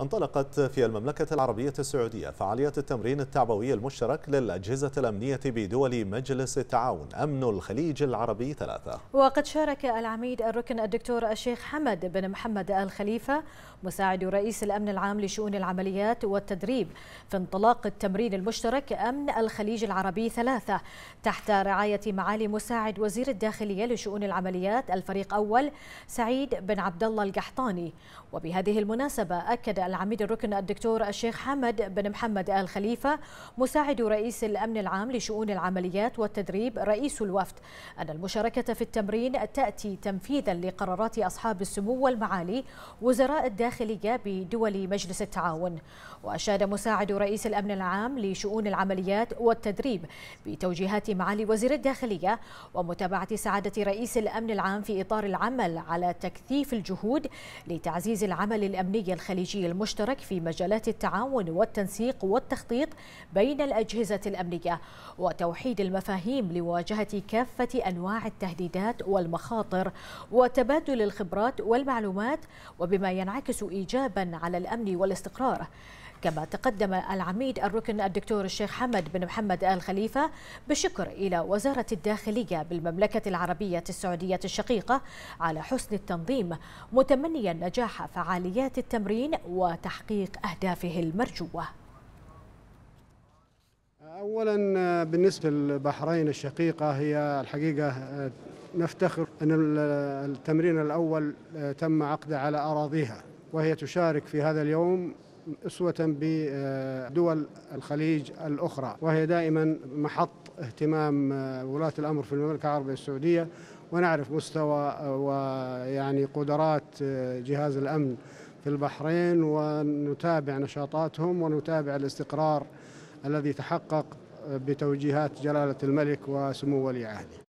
انطلقت في المملكة العربية السعودية فعاليات التمرين التعبوي المشترك للأجهزة الأمنية بدول مجلس التعاون أمن الخليج العربي ثلاثة وقد شارك العميد الركن الدكتور الشيخ حمد بن محمد آل خليفة مساعد رئيس الأمن العام لشؤون العمليات والتدريب في انطلاق التمرين المشترك أمن الخليج العربي ثلاثة تحت رعاية معالي مساعد وزير الداخلية لشؤون العمليات الفريق أول سعيد بن عبد الله القحطاني وبهذه المناسبة أكد العميد الركن الدكتور الشيخ حمد بن محمد آل خليفة مساعد رئيس الأمن العام لشؤون العمليات والتدريب رئيس الوفد أن المشاركة في التمرين تأتي تنفيذا لقرارات أصحاب السمو والمعالي وزراء الداخلية بدول مجلس التعاون وأشاد مساعد رئيس الأمن العام لشؤون العمليات والتدريب بتوجيهات معالي وزير الداخلية ومتابعة سعادة رئيس الأمن العام في إطار العمل على تكثيف الجهود لتعزيز العمل الأمني الخليجي المشترك في مجالات التعاون والتنسيق والتخطيط بين الأجهزة الأمنية وتوحيد المفاهيم لمواجهة كافة أنواع التهديدات والمخاطر وتبادل الخبرات والمعلومات وبما ينعكس إيجابا على الأمن والاستقرار كما تقدم العميد الركن الدكتور الشيخ حمد بن محمد آل خليفة بشكر إلى وزارة الداخلية بالمملكة العربية السعودية الشقيقة على حسن التنظيم متمنيا نجاح فعاليات التمرين وتحقيق أهدافه المرجوة اولا بالنسبه للبحرين الشقيقه هي الحقيقه نفتخر ان التمرين الاول آه، تم عقده على اراضيها وهي تشارك في هذا اليوم أسوة بدول آه، الخليج الأخرى وهي دائما محط اهتمام آه، ولاة الأمر في المملكة العربية السعودية ونعرف مستوى آه، ويعني قدرات جهاز الأمن في البحرين ونتابع نشاطاتهم ونتابع الاستقرار الذي تحقق بتوجيهات جلالة الملك وسمو ولي عهده